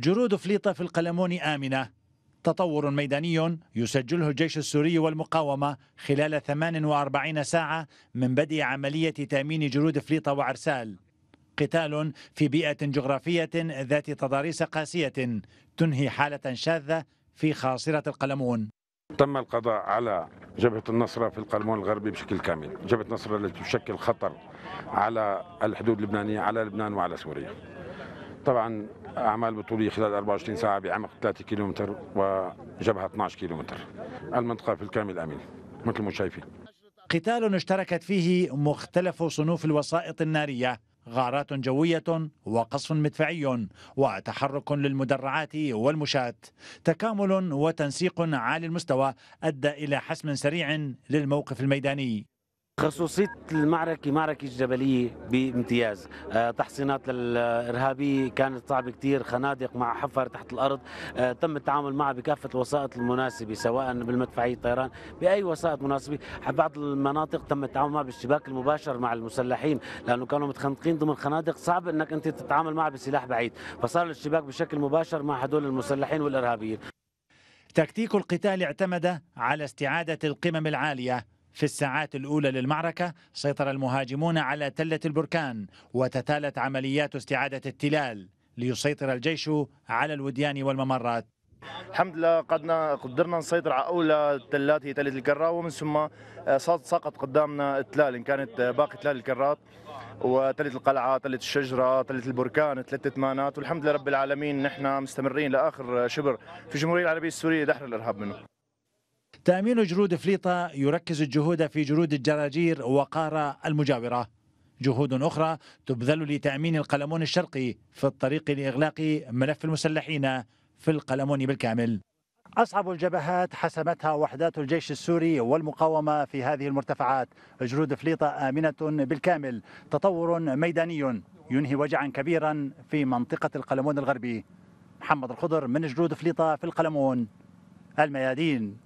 جرود فليطة في القلمون آمنة تطور ميداني يسجله الجيش السوري والمقاومة خلال 48 ساعة من بدء عملية تأمين جرود فليطة وعرسال قتال في بيئة جغرافية ذات تضاريس قاسية تنهي حالة شاذة في خاصرة القلمون تم القضاء على جبهة النصرة في القلمون الغربي بشكل كامل جبهة النصرة التي تشكل خطر على الحدود اللبنانية على لبنان وعلى سوريا طبعا اعمال بطوليه خلال 24 ساعه بعمق 3 كيلومتر وجبهه 12 كيلومتر المنطقه في الكامل امنه مثل ما شايفين قتال اشتركت فيه مختلف صنوف الوسائط الناريه غارات جوية وقصف مدفعي وتحرك للمدرعات والمشاة تكامل وتنسيق عالي المستوى أدى إلى حسم سريع للموقف الميداني خصوصية المعركة معركة جبلية بامتياز آه، تحصينات الإرهابية كانت صعبة كتير خنادق مع حفر تحت الأرض آه، تم التعامل معها بكافة الوسائط المناسبة سواء بالمدفعية الطيران بأي وسائط مناسبة بعض المناطق تم التعامل معها بالاشتباك المباشر مع المسلحين لأنه كانوا متخنقين ضمن خنادق صعب أنك أنت تتعامل معها بسلاح بعيد فصار الاشتباك بشكل مباشر مع هدول المسلحين والإرهابيين تكتيك القتال اعتمد على استعادة القمم العالية في الساعات الأولى للمعركة سيطر المهاجمون على تلة البركان وتتالت عمليات استعادة التلال ليسيطر الجيش على الوديان والممرات الحمد لله قدنا قدرنا نسيطر على اولى تلات هي تله الكرة ومن ثم سقط قدامنا التلال ان كانت باقي تلال الكرات وتله القلعه تله الشجره تله البركان ثلاثه ثمانات والحمد لله رب العالمين نحن مستمرين لاخر شبر في الجمهوريه العربيه السوريه دحر الارهاب منه تأمين جرود فليطة يركز الجهود في جرود الجراجير وقارة المجاورة جهود أخرى تبذل لتأمين القلمون الشرقي في الطريق لإغلاق ملف المسلحين في القلمون بالكامل أصعب الجبهات حسمتها وحدات الجيش السوري والمقاومة في هذه المرتفعات جرود فليطة آمنة بالكامل تطور ميداني ينهي وجعا كبيرا في منطقة القلمون الغربي محمد الخضر من جرود فليطة في القلمون الميادين